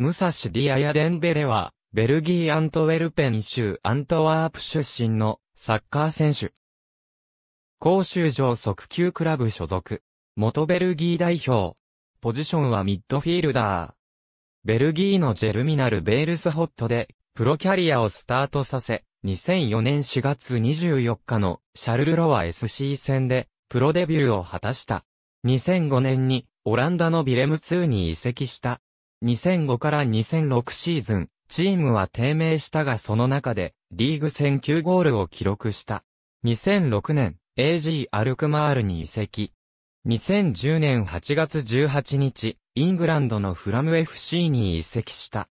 武蔵ディアヤ・デンベレは、ベルギー・アントウェルペン州アントワープ出身のサッカー選手。甲州城速球クラブ所属。元ベルギー代表。ポジションはミッドフィールダー。ベルギーのジェルミナル・ベールスホットで、プロキャリアをスタートさせ、2004年4月24日のシャルルロワ SC 戦で、プロデビューを果たした。2005年に、オランダのビレム2に移籍した。2005から2006シーズン、チームは低迷したがその中で、リーグ戦9ゴールを記録した。2006年、AG アルクマールに移籍。2010年8月18日、イングランドのフラム FC に移籍した。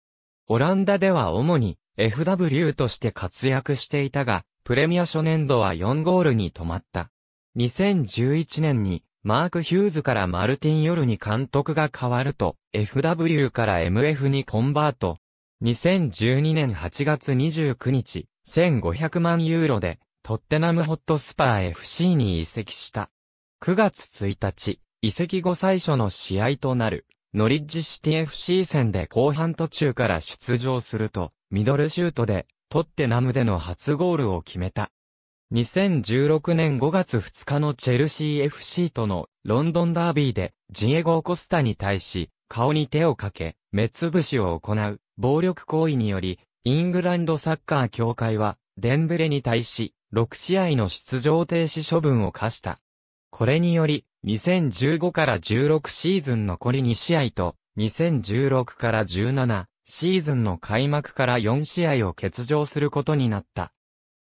オランダでは主に FW として活躍していたが、プレミア初年度は4ゴールに止まった。2011年にマーク・ヒューズからマルティン・ヨルに監督が変わると、FW から MF にコンバート。2012年8月29日、1500万ユーロで、トッテナムホットスパー FC に移籍した。9月1日、移籍後最初の試合となる、ノリッジシティ FC 戦で後半途中から出場すると、ミドルシュートで、トッテナムでの初ゴールを決めた。2016年5月2日のチェルシー FC とのロンドンダービーでジエゴ・コスタに対し顔に手をかけ目つぶしを行う暴力行為によりイングランドサッカー協会はデンブレに対し6試合の出場停止処分を課した。これにより2015から16シーズン残り2試合と2016から17シーズンの開幕から4試合を欠場することになった。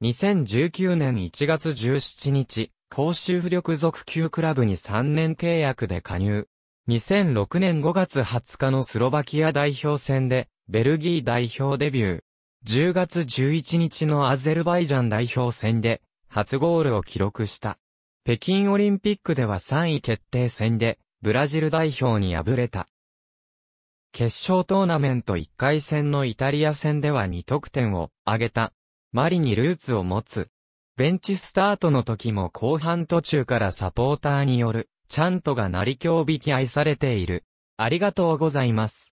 2019年1月17日、甲州浮力属級クラブに3年契約で加入。2006年5月20日のスロバキア代表戦で、ベルギー代表デビュー。10月11日のアゼルバイジャン代表戦で、初ゴールを記録した。北京オリンピックでは3位決定戦で、ブラジル代表に敗れた。決勝トーナメント1回戦のイタリア戦では2得点を挙げた。マリにルーツを持つ。ベンチスタートの時も後半途中からサポーターによる、チャントが成り響引き愛されている。ありがとうございます。